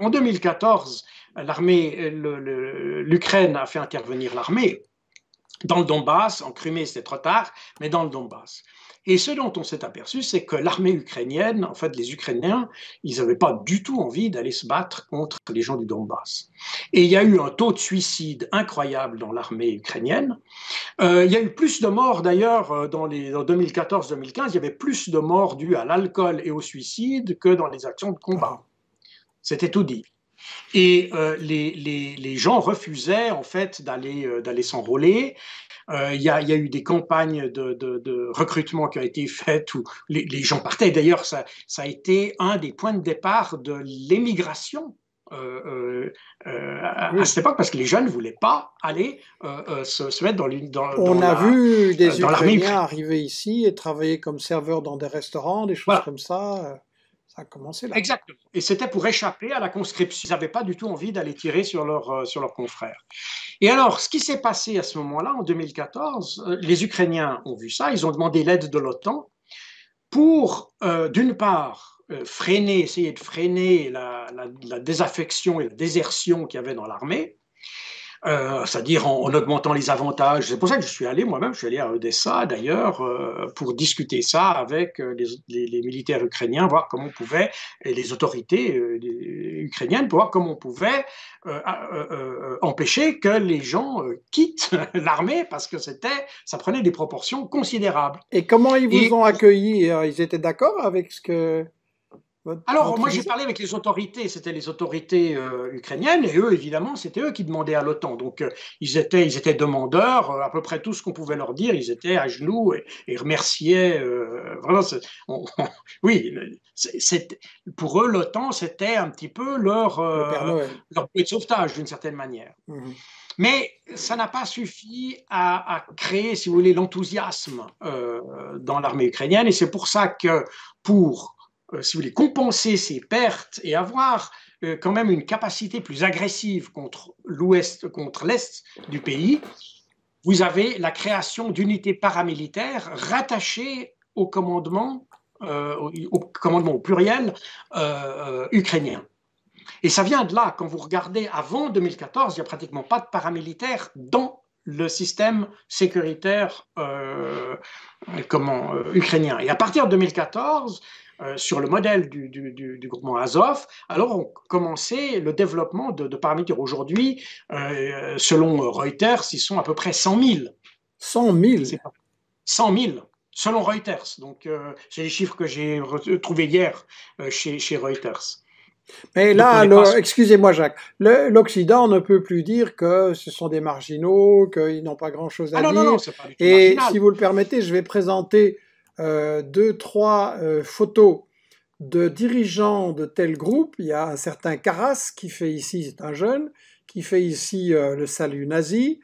en 2014, l'armée, euh, l'Ukraine a fait intervenir l'armée dans le Donbass, en Crimée c'était trop tard, mais dans le Donbass. Et ce dont on s'est aperçu, c'est que l'armée ukrainienne, en fait les Ukrainiens, ils n'avaient pas du tout envie d'aller se battre contre les gens du Donbass. Et il y a eu un taux de suicide incroyable dans l'armée ukrainienne. Euh, il y a eu plus de morts d'ailleurs euh, dans les 2014-2015, il y avait plus de morts dues à l'alcool et au suicide que dans les actions de combat. C'était tout dit. Et euh, les, gens refusaient en fait d'aller euh, s'enrôler. Euh, il y, y, a eu des campagnes de, recrutement qui ont été faites où les, gens partaient. D'ailleurs, ça, a été un des points de départ de l'émigration. à, cette époque, parce que les jeunes ne voulaient pas aller se, mettre dans l'armée. On a vu des Ukrainiens arriver ici et travailler comme serveurs dans des restaurants, des choses comme ça commencé Exactement. Et c'était pour échapper à la conscription. Ils n'avaient pas du tout envie d'aller tirer sur leurs euh, sur leurs confrères. Et alors, ce qui s'est passé à ce moment-là, en 2014, euh, les Ukrainiens ont vu ça. Ils ont demandé l'aide de l'OTAN pour, euh, d'une part, freiner, essayer de freiner la désaffection et la désertion qu'il y avait dans l'armée, euh, c'est-à-dire en, augmentant les avantages. C'est pour ça que je suis allé moi-même, je suis allé à Odessa d'ailleurs, euh, pour discuter ça avec euh, les, militaires ukrainiens, voir comment on pouvait, et les autorités euh, ukrainiennes, pour voir comment on pouvait empêcher que les gens quittent l'armée, parce que c'était, ça prenait des proportions considérables. Et comment ils vous ont accueilli Ils étaient d'accord avec ce que... Alors, moi, j'ai parlé avec les autorités, c'était les autorités euh, ukrainiennes, et eux, évidemment, c'était eux qui demandaient à l'OTAN. Donc, euh, ils, étaient, ils étaient demandeurs, euh, à peu près tout ce qu'on pouvait leur dire, ils étaient à genoux et, remerciaient. vraiment, oui, pour eux, l'OTAN, c'était un petit peu leur, leur de sauvetage, d'une certaine manière. Mmh. Mais ça n'a pas suffi à, créer, si vous voulez, l'enthousiasme dans l'armée ukrainienne, et c'est pour ça que pour euh, si vous voulez, compenser ces pertes et avoir euh, quand même une capacité plus agressive contre l'Ouest, contre l'Est du pays, vous avez la création d'unités paramilitaires rattachées au commandement, euh, au, commandement au pluriel ukrainien. Et ça vient de là, quand vous regardez avant 2014, il n'y a pratiquement pas de paramilitaires dans le système sécuritaire ukrainien. Et à partir de 2014, euh, sur le modèle du, du, du, groupement Azov, alors on commençait le développement de, de Aujourd'hui, euh, selon Reuters, ils sont à peu près 100 000. 100 000 100 000 selon Reuters. Donc, euh, c'est les chiffres que j'ai retrouvés hier chez, chez, Reuters. Mais là, excusez-moi Jacques, l'Occident ne peut plus dire que ce sont des marginaux, qu'ils n'ont pas grand-chose à ah dire. Non, non, pas du tout Et si vous le permettez, je vais présenter euh, deux, trois euh, photos de dirigeants de tels groupes. Il y a un certain Karas qui fait ici, c'est un jeune, qui fait ici euh, le salut nazi.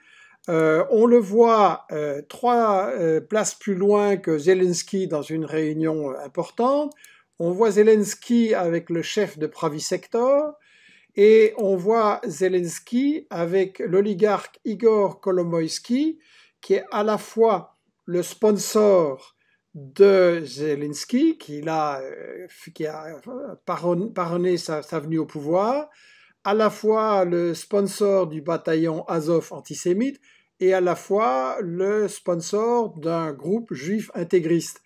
on le voit trois places plus loin que Zelensky dans une réunion importante. On voit Zelensky avec le chef de Pravi et on voit Zelensky avec l'oligarque Igor Kolomoïski qui est à la fois le sponsor de Zelensky, qui, a, euh, qui a euh, paronné sa, venue au pouvoir, à la fois le sponsor du bataillon Azov antisémite et à la fois le sponsor d'un groupe juif intégriste.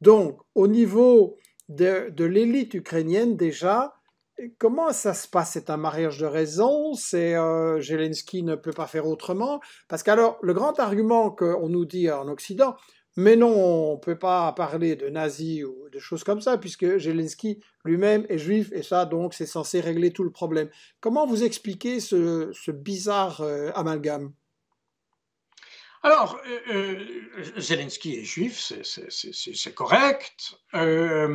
Donc, au niveau de, l'élite ukrainienne, déjà, euh, comment ça se passe C'est un mariage de raison, c'est Zelensky ne peut pas faire autrement, parce qu'alors, le grand argument qu'on nous dit en Occident, mais non, on ne peut pas parler de nazis ou de choses comme ça, puisque Zelensky lui-même est juif, et ça, donc, c'est censé régler tout le problème. Comment vous expliquez ce, bizarre euh, amalgame alors, euh, euh, Zelensky est juif, c'est correct. et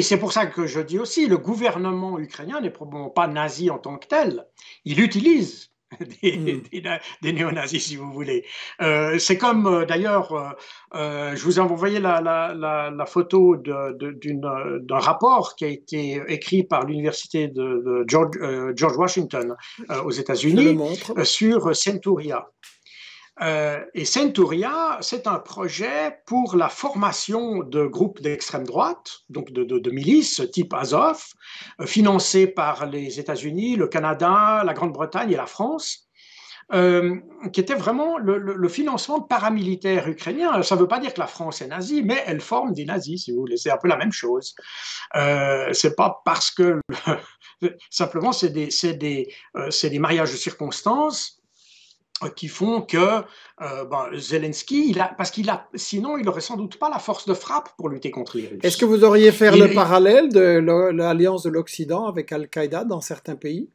c'est pour ça que je dis aussi, le gouvernement ukrainien n'est probablement pas nazi en tant que tel. Il utilise Mm. des, néo-nazis, si vous voulez. Euh, c'est comme, euh, d'ailleurs, euh, je vous ai la, photo d'un rapport qui a été écrit par l'université de, George, Washington aux États-Unis sur Centuria. Euh, et Centuria, c'est un projet pour la formation de groupes d'extrême droite, donc de, milices type Azov, financé euh, financés par les États-Unis, le Canada, la Grande-Bretagne et la France. Euh, qui était vraiment le, financement paramilitaire ukrainien. Ça ne veut pas dire que la France est nazie, mais elle forme des nazis, si vous voulez. C'est un peu la même chose. c'est pas parce que. Simplement, c'est des mariages de circonstances qui font que euh, ben, Zelensky, parce qu'il a, sinon il n'aurait sans doute pas la force de frappe pour lutter contre les Est-ce que vous auriez fait le parallèle de l'alliance de l'Occident avec Al-Qaïda dans certains pays